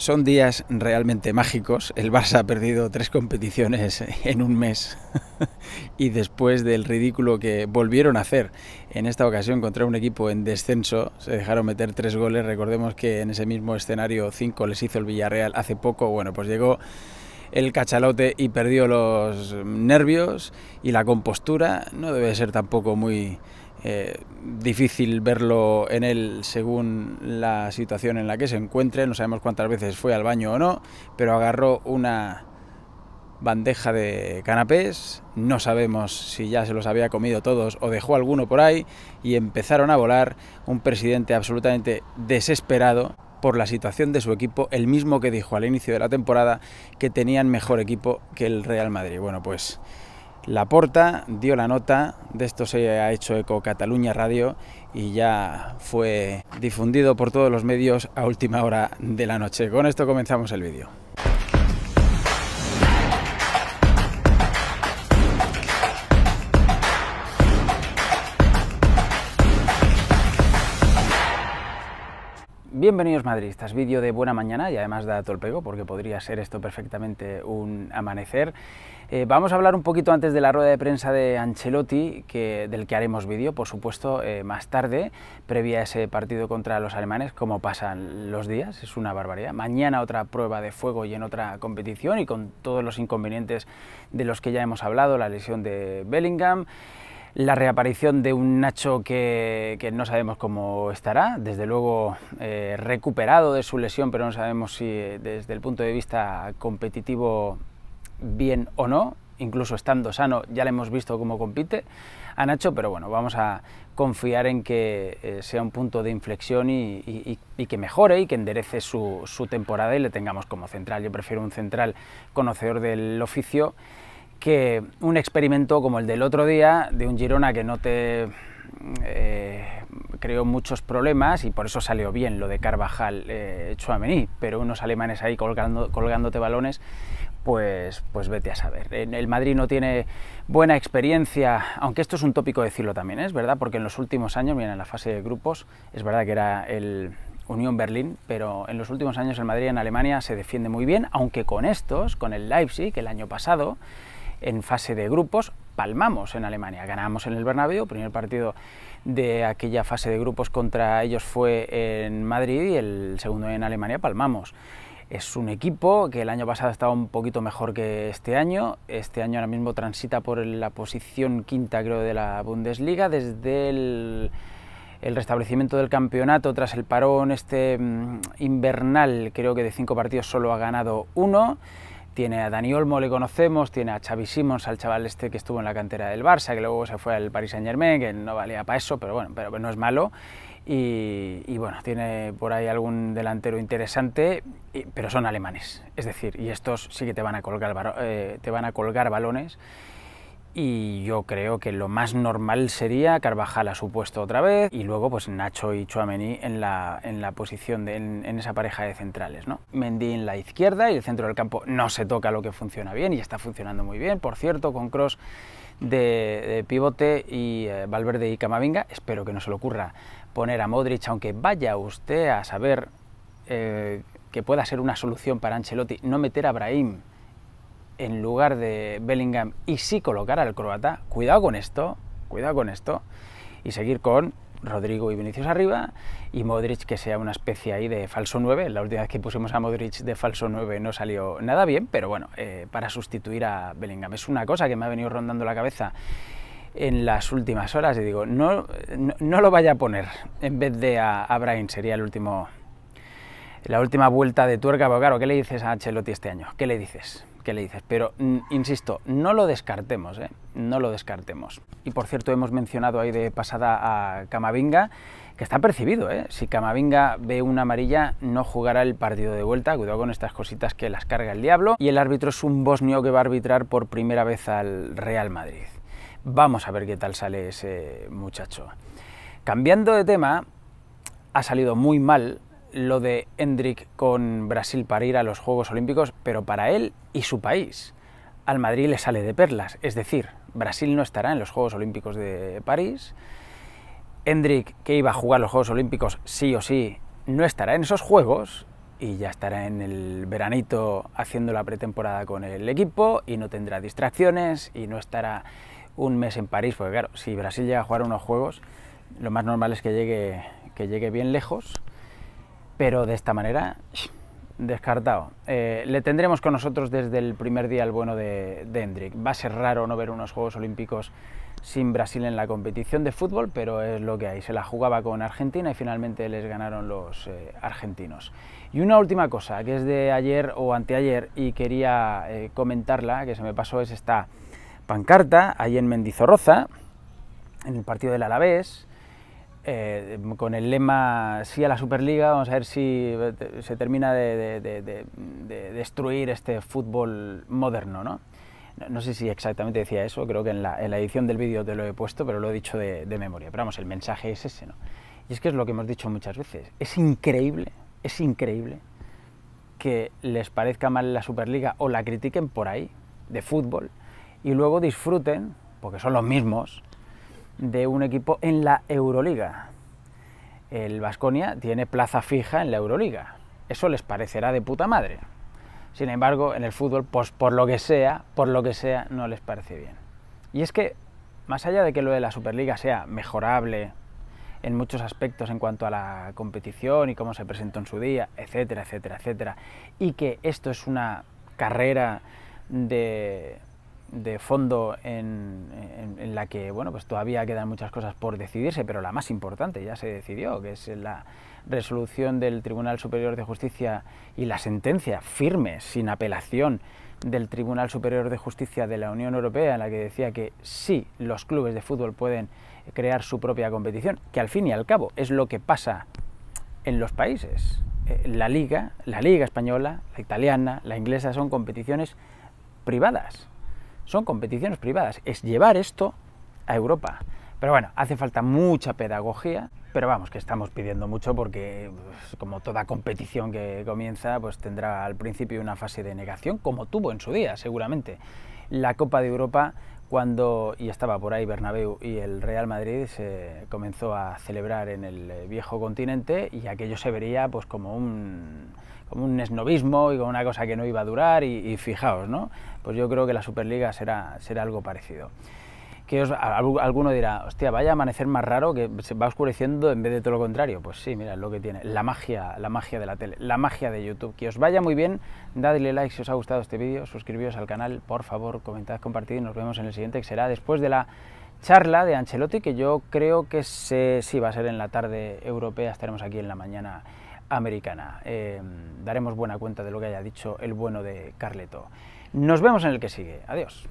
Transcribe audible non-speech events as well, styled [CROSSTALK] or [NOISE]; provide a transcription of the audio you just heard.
Son días realmente mágicos. El Barça ha perdido tres competiciones en un mes [LAUGHS] y después del ridículo que volvieron a hacer en esta ocasión contra un equipo en descenso, se dejaron meter tres goles. Recordemos que en ese mismo escenario cinco les hizo el Villarreal hace poco. Bueno, pues llegó el cachalote y perdió los nervios y la compostura. No debe ser tampoco muy eh, difícil verlo en él según la situación en la que se encuentre, no sabemos cuántas veces fue al baño o no, pero agarró una bandeja de canapés, no sabemos si ya se los había comido todos o dejó alguno por ahí, y empezaron a volar un presidente absolutamente desesperado por la situación de su equipo, el mismo que dijo al inicio de la temporada que tenían mejor equipo que el Real Madrid. Bueno, pues la Porta dio la nota, de esto se ha hecho eco Cataluña Radio y ya fue difundido por todos los medios a última hora de la noche. Con esto comenzamos el vídeo. Bienvenidos madridistas, vídeo de buena mañana y además da pego porque podría ser esto perfectamente un amanecer. Eh, vamos a hablar un poquito antes de la rueda de prensa de Ancelotti, que, del que haremos vídeo, por supuesto, eh, más tarde, previa a ese partido contra los alemanes, como pasan los días, es una barbaridad. Mañana otra prueba de fuego y en otra competición y con todos los inconvenientes de los que ya hemos hablado, la lesión de Bellingham la reaparición de un Nacho que, no sabemos cómo estará, desde luego eh, recuperado de su lesión, pero no sabemos si desde el punto de vista competitivo bien o no, incluso estando sano, ya le hemos visto cómo compite a Nacho, pero bueno, vamos a confiar en que eh, sea un punto de inflexión y, que mejore y que enderece su, su temporada y le tengamos como central. Yo prefiero un central conocedor del oficio que un experimento como el del otro día, de un Girona que no te eh, creó muchos problemas y por eso salió bien lo de Carvajal eh, pero unos alemanes ahí colgando, colgándote balones, pues, pues vete a saber. El Madrid no tiene buena experiencia, aunque esto es un tópico decirlo también, ¿eh? es verdad, porque en los últimos años, en la fase de grupos, es verdad que era el, Unión Berlín, pero en los últimos años el Madrid en Alemania se defiende muy bien, aunque con estos, con el Leipzig el año pasado, en fase de grupos, palmamos en Alemania, ganamos en el Bernabéu, primer partido de aquella fase de grupos contra ellos fue en Madrid y el segundo en Alemania, palmamos. Es un equipo que el año pasado estaba un poquito mejor que este año. Este año ahora mismo transita por la posición quinta, creo, de la Bundesliga desde el restablecimiento del campeonato tras el parón este mm, invernal, creo que de cinco partidos solo ha ganado uno. Tiene a Dani Olmo, le conocemos, tiene a Xavi Simons, al chaval este que estuvo en la cantera del Barça, que luego se fue al Paris Saint-Germain, que no valía para eso, pero bueno, pero no es malo. Y, bueno, tiene por ahí algún delantero interesante, pero son alemanes, es decir, y estos sí que te van a colgar, eh, te van a colgar balones y yo creo que lo más normal sería Carvajal a su puesto otra vez y luego pues Nacho y Chouameni en la, en la posición, de, en, esa pareja de centrales. ¿no? Mendy en la izquierda y el centro del campo no se toca lo que funciona bien y está funcionando muy bien, por cierto, con Cross de, pivote y eh, Valverde y Camavinga. Espero que no se le ocurra poner a Modric, aunque vaya usted a saber eh, que pueda ser una solución para Ancelotti no meter a Brahim en lugar de Bellingham y sí colocar al croata, cuidado con esto, cuidado con esto, y seguir con Rodrigo y Vinicius arriba y Modric que sea una especie ahí de falso 9. La última vez que pusimos a Modric de falso 9 no salió nada bien, pero bueno, eh, para sustituir a Bellingham. Es una cosa que me ha venido rondando la cabeza en las últimas horas y digo, no, no, lo vaya a poner en vez de a, sería el último, la última vuelta de tuerca, pero claro, ¿qué le dices a Ancelotti este año? ¿Qué le dices? que le dices, pero mm, insisto, no lo descartemos, ¿eh? no lo descartemos. Y por cierto, hemos mencionado ahí de pasada a Camavinga, que está percibido, ¿eh? si Camavinga ve una amarilla no jugará el partido de vuelta, cuidado con estas cositas que las carga el diablo, y el árbitro es un bosnio que va a arbitrar por primera vez al Real Madrid. Vamos a ver qué tal sale ese muchacho. Cambiando de tema, ha salido muy mal lo de Hendrik con Brasil para ir a los Juegos Olímpicos, pero para él y su país. Al Madrid le sale de perlas, es decir, Brasil no estará en los Juegos Olímpicos de París. Hendrik, que iba a jugar los Juegos Olímpicos sí o sí, no estará en esos Juegos y ya estará en el veranito haciendo la pretemporada con el equipo y no tendrá distracciones y no estará un mes en París, porque claro, si Brasil llega a jugar unos Juegos, lo más normal es que llegue, que llegue bien lejos pero de esta manera, descartado. Eh, le tendremos con nosotros desde el primer día el bueno de, Hendrik. Va a ser raro no ver unos Juegos Olímpicos sin Brasil en la competición de fútbol, pero es lo que hay. Se la jugaba con Argentina y finalmente les ganaron los eh, argentinos. Y una última cosa que es de ayer o anteayer y quería eh, comentarla, que se me pasó, es esta pancarta ahí en Mendizorroza, en el partido del Alavés, eh, con el lema sí a la Superliga, vamos a ver si eh, se termina de, destruir este fútbol moderno, ¿no? ¿no? sé si exactamente decía eso, creo que en la, en la edición del vídeo te lo he puesto, pero lo he dicho de, memoria. Pero vamos, el mensaje es ese, ¿no? Y es que es lo que hemos dicho muchas veces. Es increíble, es increíble que les parezca mal la Superliga o la critiquen por ahí, de fútbol, y luego disfruten, porque son los mismos, de un equipo en la Euroliga. El Vasconia tiene plaza fija en la Euroliga. Eso les parecerá de puta madre. Sin embargo, en el fútbol, pues por lo que sea, por lo que sea, no les parece bien. Y es que, más allá de que lo de la Superliga sea mejorable en muchos aspectos en cuanto a la competición y cómo se presentó en su día, etcétera, etcétera, etcétera, y que esto es una carrera de de fondo en, la que bueno pues todavía quedan muchas cosas por decidirse, pero la más importante ya se decidió, que es la resolución del Tribunal Superior de Justicia y la sentencia firme, sin apelación, del Tribunal Superior de Justicia de la Unión Europea, en la que decía que sí, los clubes de fútbol pueden crear su propia competición, que al fin y al cabo es lo que pasa en los países. Eh, la liga, la liga española, la italiana, la inglesa son competiciones privadas son competiciones privadas, es llevar esto a Europa. Pero bueno, hace falta mucha pedagogía, pero vamos, que estamos pidiendo mucho porque pues, como toda competición que comienza, pues tendrá al principio una fase de negación, como tuvo en su día, seguramente. La Copa de Europa cuando, y estaba por ahí Bernabéu y el Real Madrid se comenzó a celebrar en el eh, viejo continente y aquello se vería pues como un, como un esnovismo y como una cosa que no iba a durar y, y, fijaos, ¿no? Pues yo creo que la Superliga será, será algo parecido que os, alguno dirá, hostia, vaya a amanecer más raro que se va oscureciendo en vez de todo lo contrario. Pues sí, mira, lo que tiene. La magia, la magia de la tele, la magia de YouTube. Que os vaya muy bien, dadle like si os ha gustado este vídeo, suscribíos al canal, por favor, comentad, compartid y nos vemos en el siguiente, que será después de la charla de Ancelotti, que yo creo que se, sí va a ser en la tarde europea, estaremos aquí en la mañana americana. Em, daremos buena cuenta de lo que haya dicho el bueno de Carleto. Nos vemos en el que sigue. Adiós.